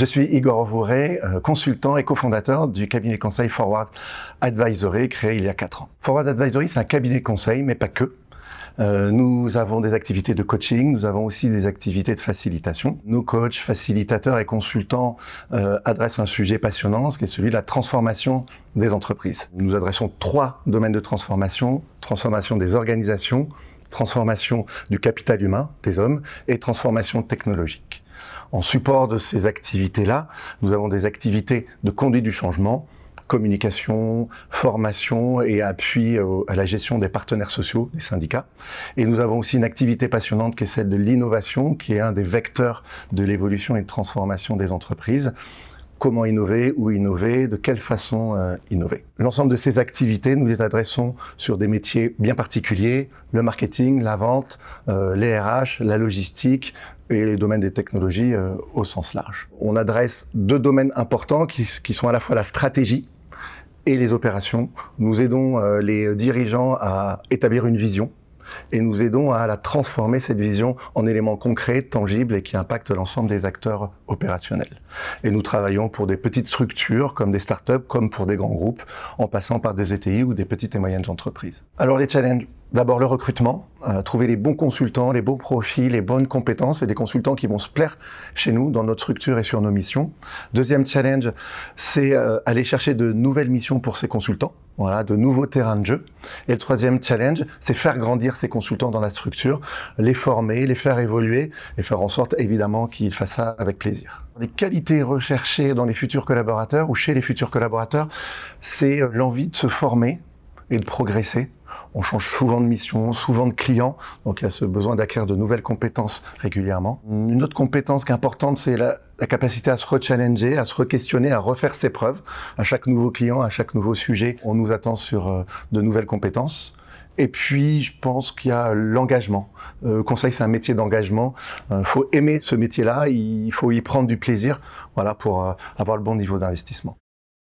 Je suis Igor Vouré, euh, consultant et cofondateur du cabinet conseil Forward Advisory, créé il y a 4 ans. Forward Advisory, c'est un cabinet conseil, mais pas que. Euh, nous avons des activités de coaching, nous avons aussi des activités de facilitation. Nos coachs, facilitateurs et consultants euh, adressent un sujet passionnant, ce qui est celui de la transformation des entreprises. Nous adressons trois domaines de transformation, transformation des organisations, transformation du capital humain, des hommes, et transformation technologique. En support de ces activités-là, nous avons des activités de conduite du changement, communication, formation et appui à la gestion des partenaires sociaux, des syndicats. Et nous avons aussi une activité passionnante qui est celle de l'innovation, qui est un des vecteurs de l'évolution et de transformation des entreprises comment innover, ou innover, de quelle façon euh, innover. L'ensemble de ces activités, nous les adressons sur des métiers bien particuliers, le marketing, la vente, euh, les RH, la logistique et les domaines des technologies euh, au sens large. On adresse deux domaines importants qui sont à la fois la stratégie et les opérations. Nous aidons les dirigeants à établir une vision et nous aidons à la transformer, cette vision, en éléments concrets, tangibles et qui impactent l'ensemble des acteurs opérationnels. Et nous travaillons pour des petites structures comme des startups, comme pour des grands groupes, en passant par des ETI ou des petites et moyennes entreprises. Alors les challenges D'abord le recrutement, euh, trouver les bons consultants, les bons profils, les bonnes compétences et des consultants qui vont se plaire chez nous, dans notre structure et sur nos missions. Deuxième challenge, c'est euh, aller chercher de nouvelles missions pour ces consultants, voilà, de nouveaux terrains de jeu. Et le troisième challenge, c'est faire grandir ces consultants dans la structure, les former, les faire évoluer et faire en sorte évidemment qu'ils fassent ça avec plaisir. Les qualités recherchées dans les futurs collaborateurs ou chez les futurs collaborateurs, c'est euh, l'envie de se former et de progresser on change souvent de mission, souvent de client, donc il y a ce besoin d'acquérir de nouvelles compétences régulièrement. Une autre compétence qui est importante, c'est la, capacité à se rechallenger, à se re-questionner, à refaire ses preuves. À chaque nouveau client, à chaque nouveau sujet, on nous attend sur euh, de nouvelles compétences. Et puis, je pense qu'il y a l'engagement. Euh, conseil, c'est un métier d'engagement. Il euh, faut aimer ce métier-là, il faut y prendre du plaisir voilà, pour avoir le bon niveau d'investissement.